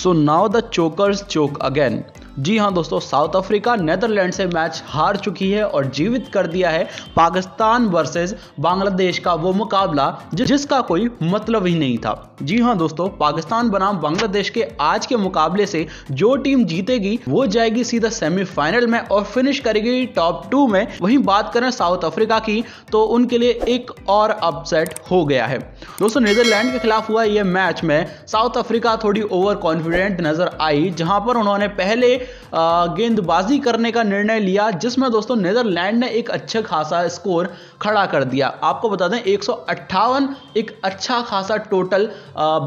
So now the chokers choke again. जी हाँ दोस्तों साउथ अफ्रीका नेदरलैंड से मैच हार चुकी है और जीवित कर दिया है पाकिस्तान वर्सेस बांग्लादेश का वो मुकाबला जिसका कोई मतलब ही नहीं था जी हाँ दोस्तों पाकिस्तान बनाम बांग्लादेश के आज के मुकाबले से जो टीम जीतेगी वो जाएगी सीधा सेमीफाइनल में और फिनिश करेगी टॉप टू में वहीं बात करें साउथ अफ्रीका की तो उनके लिए एक और अपसेट हो गया है दोस्तों नीदरलैंड के खिलाफ हुआ यह मैच में साउथ अफ्रीका थोड़ी ओवर कॉन्फिडेंट नजर आई जहां पर उन्होंने पहले गेंदबाजी करने का निर्णय लिया जिसमें दोस्तों नीदरलैंड ने एक अच्छा खासा स्कोर खड़ा कर दिया आपको बता दें एक एक अच्छा खासा टोटल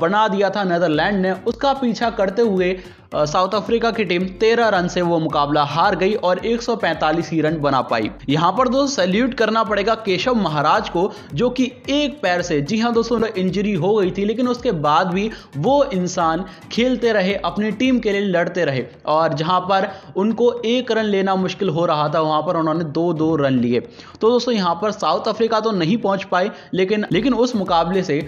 बना दिया था नीदरलैंड ने उसका पीछा करते हुए साउथ अफ्रीका की टीम 13 रन से वो मुकाबला हार गई और 145 ही रन बना पाई यहां पर दोस्तों सैल्यूट करना पड़ेगा केशव महाराज को जो कि एक पैर से जी हां दोस्तों उन्हें इंजरी हो गई थी लेकिन उसके बाद भी वो इंसान खेलते रहे अपनी टीम के लिए लड़ते रहे और जहां पर उनको एक रन लेना मुश्किल हो रहा था वहां पर उन्होंने दो दो रन लिए तो दोस्तों यहां पर साउथ अफ्रीका तो नहीं पहुंच पाई लेकिन लेकिन उस मुकाबले से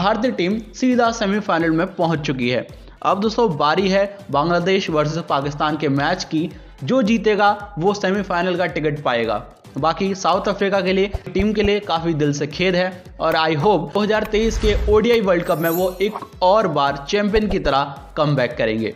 भारतीय टीम सीधा सेमीफाइनल में पहुंच चुकी है अब दोस्तों बारी है बांग्लादेश वर्सेस पाकिस्तान के मैच की जो जीतेगा वो सेमीफाइनल का टिकट पाएगा बाकी साउथ अफ्रीका के लिए टीम के लिए काफ़ी दिल से खेद है और आई होप 2023 के ओडीआई वर्ल्ड कप में वो एक और बार चैंपियन की तरह कम करेंगे